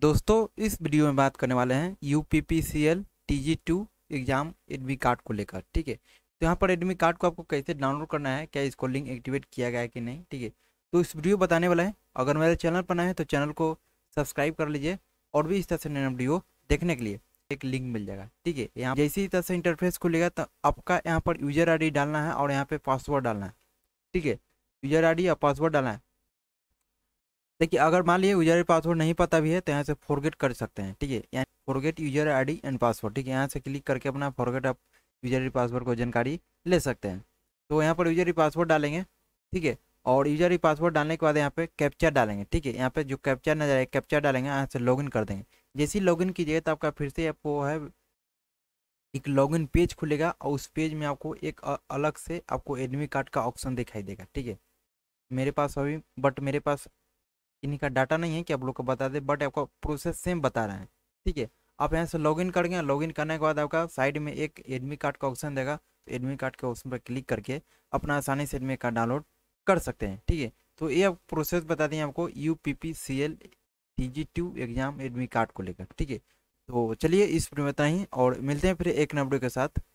दोस्तों इस वीडियो में बात करने वाले हैं U P P C L T G two exam admit card को लेकर ठीक है तो यहाँ पर एडमिट कार्ड को आपको कैसे डाउनलोड करना है क्या इसको लिंक एक्टिवेट किया गया है कि नहीं ठीक है तो इस वीडियो बताने वाला है अगर मेरे चैनल पर ना है तो चैनल को सब्सक्राइब कर लीजिए और भी इस तरह से नया वीडियो देखने के लिए एक लिंक मिल जाएगा ठीक है यहाँ जैसे ही तरह से इंटरफेस खुलेगा तो आपका यहाँ पर यूजर आई डालना है और यहाँ पर पासवर्ड डालना है ठीक है यूजर आई और पासवर्ड डालना है देखिए अगर मान लीजिए यूजर पासवर्ड नहीं पता भी है तो यहाँ से फॉरगेट कर सकते हैं ठीक है यहाँ forget user ID and password ठीक है यहाँ से क्लिक करके अपना फॉरगेट आप यूजर पासवर्ड को जानकारी ले सकते हैं तो यहाँ पर यूजर पासवर्ड डालेंगे ठीक है और यूजर पासवर्ड डालने के बाद यहाँ पे कैप्चर डालेंगे ठीक है यहाँ पे जो कैप्चर नजर आए कैप्चर डालेंगे यहाँ से लॉगिन कर देंगे जैसे ही लॉगिन कीजिएगा तो आपका फिर से आपको है एक लॉगिन पेज खुलेगा और उस पेज में आपको एक अलग से आपको एडमिट कार्ड का ऑप्शन दिखाई देगा ठीक है मेरे पास अभी बट मेरे पास इन्हीं का डाटा नहीं है कि आप लोग को बता दें बट आपका प्रोसेस सेम बता रहे हैं ठीक है आप यहाँ से लॉगिन कर गए लॉगिन करने के बाद आपका साइड में एक एडमिट कार्ड का ऑप्शन देगा तो एडमिट कार्ड के ऑप्शन पर क्लिक करके अपना आसानी से एडमिट कार्ड डाउनलोड कर सकते हैं ठीक है तो ये आप प्रोसेस बता दें आपको U P P C L C G two exam admit card को लेकर ठीक है तो चलिए इस वीडियो में और मिलते हैं फिर एक नंबर के साथ